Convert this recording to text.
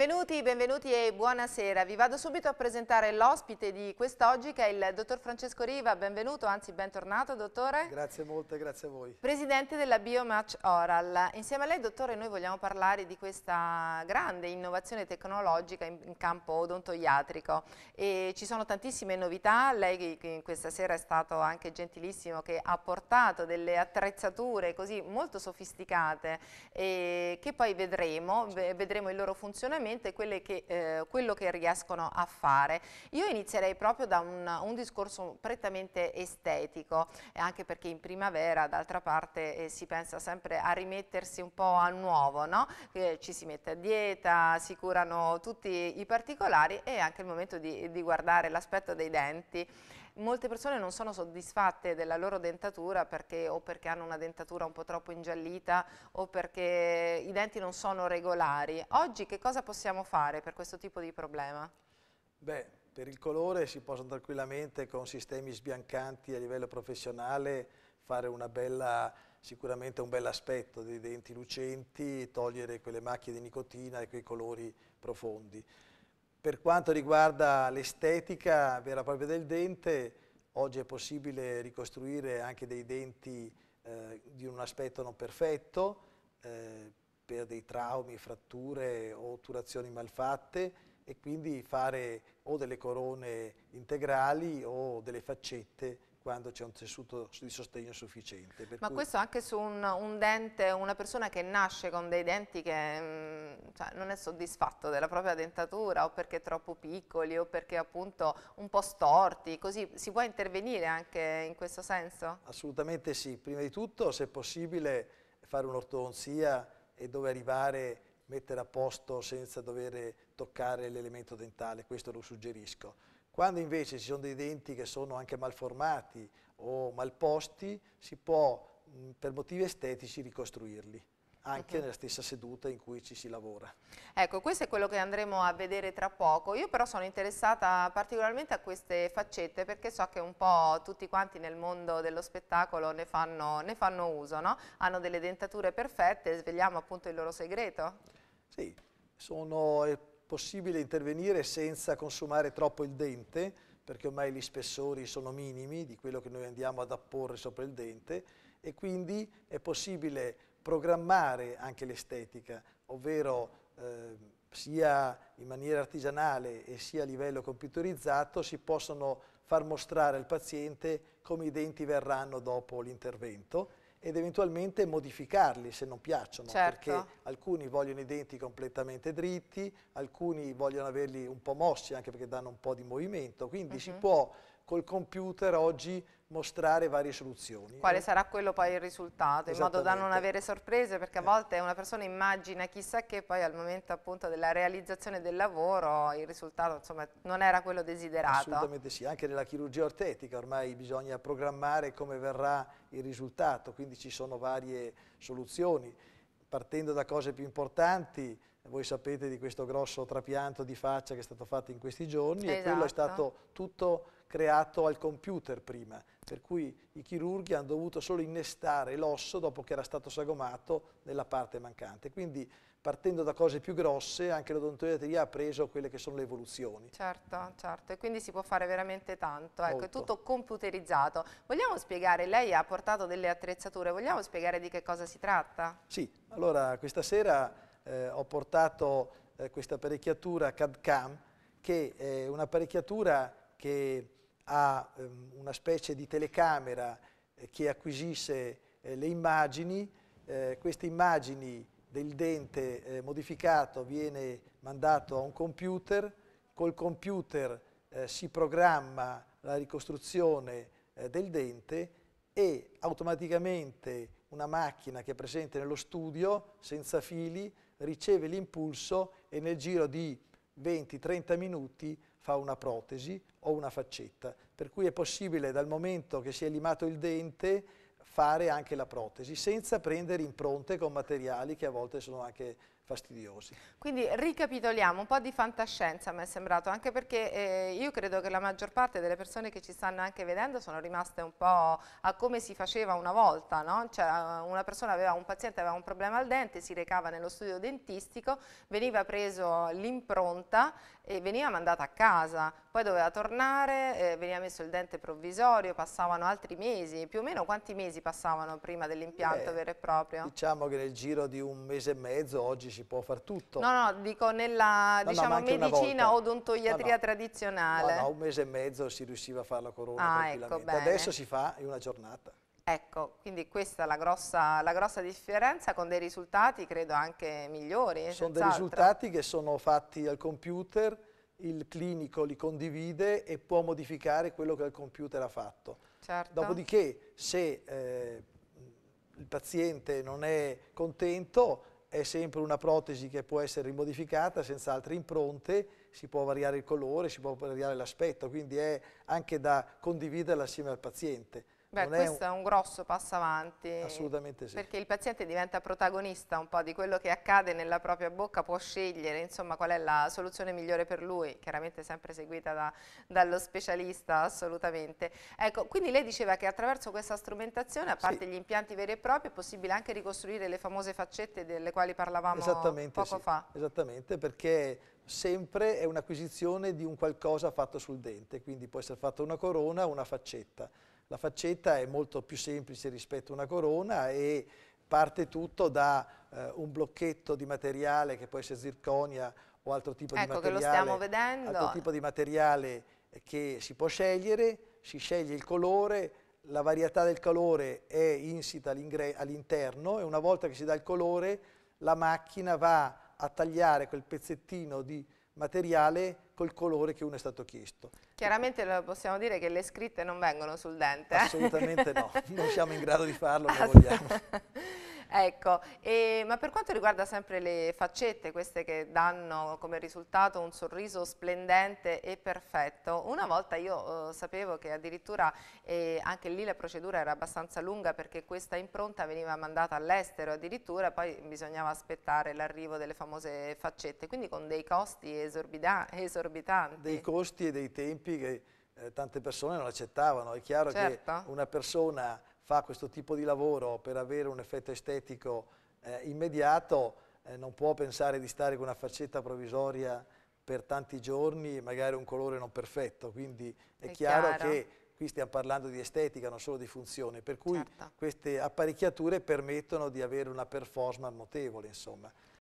Benvenuti, benvenuti e buonasera. Vi vado subito a presentare l'ospite di quest'oggi che è il dottor Francesco Riva. Benvenuto, anzi bentornato dottore. Grazie molte, grazie a voi. Presidente della Biomatch Oral. Insieme a lei dottore noi vogliamo parlare di questa grande innovazione tecnologica in, campo odontoiatrico. E ci sono tantissime novità, lei questa sera è stato anche gentilissimo che ha portato delle attrezzature così molto sofisticate che poi vedremo, vedremo il loro funzionamento esattamente che, eh, quello che riescono a fare. Io inizierei proprio da un, un discorso prettamente estetico, eh, anche perché in primavera d'altra parte eh, si pensa sempre a rimettersi un po' a nuovo, no? eh, ci si mette a dieta, si curano tutti i particolari e anche il momento di, di guardare l'aspetto dei denti molte persone non sono soddisfatte della loro dentatura perché o perché hanno una dentatura un po' troppo ingiallita o perché i denti non sono regolari. Oggi che cosa possiamo fare per questo tipo di problema? Beh, per il colore si possono tranquillamente con sistemi sbiancanti a livello professionale fare bella, sicuramente un bel aspetto dei denti lucenti, togliere quelle macchie di nicotina e quei colori profondi. Per quanto riguarda l'estetica vera e propria del dente, oggi è possibile ricostruire anche dei denti eh, di un aspetto non perfetto, eh, per dei traumi, fratture o otturazioni malfatte e quindi fare o delle corone integrali o delle faccette quando c'è un tessuto di sostegno sufficiente. Ma cui... questo anche su un, un, dente, una persona che nasce con dei denti che mh, mm, cioè, non è soddisfatto della propria dentatura o perché troppo piccoli o perché appunto un po' storti, così si può intervenire anche in questo senso? Assolutamente sì, prima di tutto se è possibile fare un'ortodonzia e dove arrivare mettere a posto senza dover toccare l'elemento dentale, questo lo suggerisco. Quando invece ci sono dei denti che sono anche malformati o malposti, si può per motivi estetici ricostruirli anche okay. nella stessa seduta in cui ci si lavora. Ecco, questo è quello che andremo a vedere tra poco. Io però sono interessata particolarmente a queste faccette perché so che un po' tutti quanti nel mondo dello spettacolo ne fanno, ne fanno uso, no? Hanno delle dentature perfette, svegliamo appunto il loro segreto? Sì, sono, è possibile intervenire senza consumare troppo il dente perché ormai gli spessori sono minimi di quello che noi andiamo ad apporre sopra il dente e quindi è possibile programmare anche l'estetica, ovvero eh, sia in maniera artigianale e sia a livello computerizzato si possono far mostrare al paziente come i denti verranno dopo l'intervento ed eventualmente modificarli se non piacciono, certo. perché alcuni vogliono i denti completamente dritti, alcuni vogliono averli un po' mossi anche perché danno un po' di movimento, quindi uh -huh. si mhm. può col computer oggi mostrare varie soluzioni. Quale sarà quello poi il risultato, in modo da non avere sorprese, perché a eh. volte una persona immagina chissà che poi al momento appunto della realizzazione del lavoro il risultato insomma, non era quello desiderato. Assolutamente sì, anche nella chirurgia ortetica ormai bisogna programmare come verrà il risultato, quindi ci sono varie soluzioni, partendo da cose più importanti, voi sapete di questo grosso trapianto di faccia che è stato fatto in questi giorni esatto. e quello è esatto. stato tutto creato al computer prima, per cui i chirurghi hanno dovuto solo innestare l'osso dopo che era stato sagomato nella parte mancante. Quindi partendo da cose più grosse anche l'odontoiatria ha preso quelle che sono le evoluzioni. Certo, certo, e quindi si può fare veramente tanto, ecco, Molto. è tutto computerizzato. Vogliamo spiegare, lei ha portato delle attrezzature, vogliamo spiegare di che cosa si tratta? Sì, allora questa sera eh, ho portato eh, questa apparecchiatura CAD-CAM che è un'apparecchiatura che a ehm, una specie di telecamera eh, che acquisisce eh, le immagini, eh, queste immagini del dente eh, modificato viene mandato a un computer, col computer si programma la ricostruzione del dente e automaticamente una macchina che è presente nello studio, senza fili, riceve l'impulso e nel giro di 20-30 minuti fa una protesi o una faccetta, per cui è possibile dal momento che si è limato il dente fare anche la protesi senza prendere impronte con materiali che a volte sono anche fastidiosi. Quindi ricapitoliamo, un po' di fantascienza mi è sembrato, anche perché eh, io credo che la maggior parte delle persone che ci stanno anche vedendo sono rimaste un po' a come si faceva una volta, no? cioè, eh, una persona aveva, un paziente aveva un problema al dente, si recava nello studio dentistico, veniva preso l'impronta e veniva mandata a casa, poi doveva tornare, eh, veniva messo il dente provvisorio, passavano altri mesi, più o meno quanti mesi passavano prima dell'impianto vero e proprio? Diciamo che nel giro di un mese e mezzo oggi si può fare tutto. No, no, dico nella no, diciamo, no, medicina odontoiatria no, tradizionale. No, no, un mese e mezzo si riusciva a fare la corona ah, ecco, Adesso si fa in una giornata. Ecco, quindi questa è la grossa, la grossa, differenza con dei risultati credo anche migliori. Sono dei risultati che sono fatti al computer, il clinico li condivide e può modificare quello che il computer ha fatto. Certo. Dopodiché se eh, il paziente non è contento è sempre una protesi che può essere rimodificata senza altre impronte, si può variare il colore, si può variare l'aspetto, quindi è anche da condividerla assieme al paziente. Beh, non questo è un... è un... grosso passo avanti. Assolutamente sì. Perché il paziente diventa protagonista un po' di quello che accade nella propria bocca, può scegliere insomma qual è la soluzione migliore per lui, chiaramente sempre seguita da, dallo specialista assolutamente. Ecco, quindi lei diceva che attraverso questa strumentazione, a parte sì. gli impianti veri e propri, è possibile anche ricostruire le famose faccette delle quali parlavamo poco sì. fa. Esattamente, perché sempre è un'acquisizione di un qualcosa fatto sul dente, quindi può essere fatta una corona, o una faccetta la faccetta è molto più semplice rispetto a una corona e parte tutto da eh, un blocchetto di materiale che può essere zirconia o altro tipo ecco di materiale. Ecco che lo stiamo vedendo. Altro tipo di materiale che si può scegliere, si sceglie il colore, la varietà del colore è insita all'interno all e una volta che si dà il colore la macchina va a tagliare quel pezzettino di materiale col colore che uno è stato chiesto. Chiaramente possiamo dire che le scritte non vengono sul dente. Assolutamente no, non siamo in grado di farlo, non vogliamo. Ecco, e, ma per quanto riguarda sempre le faccette, queste che danno come risultato un sorriso splendente e perfetto, una volta io eh, sapevo che addirittura eh, anche lì la procedura era abbastanza lunga perché questa impronta veniva mandata all'estero addirittura, poi bisognava aspettare l'arrivo delle famose faccette, quindi con dei costi esorbitanti. Dei costi e dei tempi che eh, tante persone non accettavano, è chiaro certo. che una persona fa questo tipo di lavoro per avere un effetto estetico eh, immediato eh, non può pensare di stare con una faccetta provvisoria per tanti giorni e magari un colore non perfetto, quindi è, è chiaro, chiaro, che qui stiamo parlando di estetica, non solo di funzione, per cui certo. queste apparecchiature permettono di avere una performance notevole, insomma.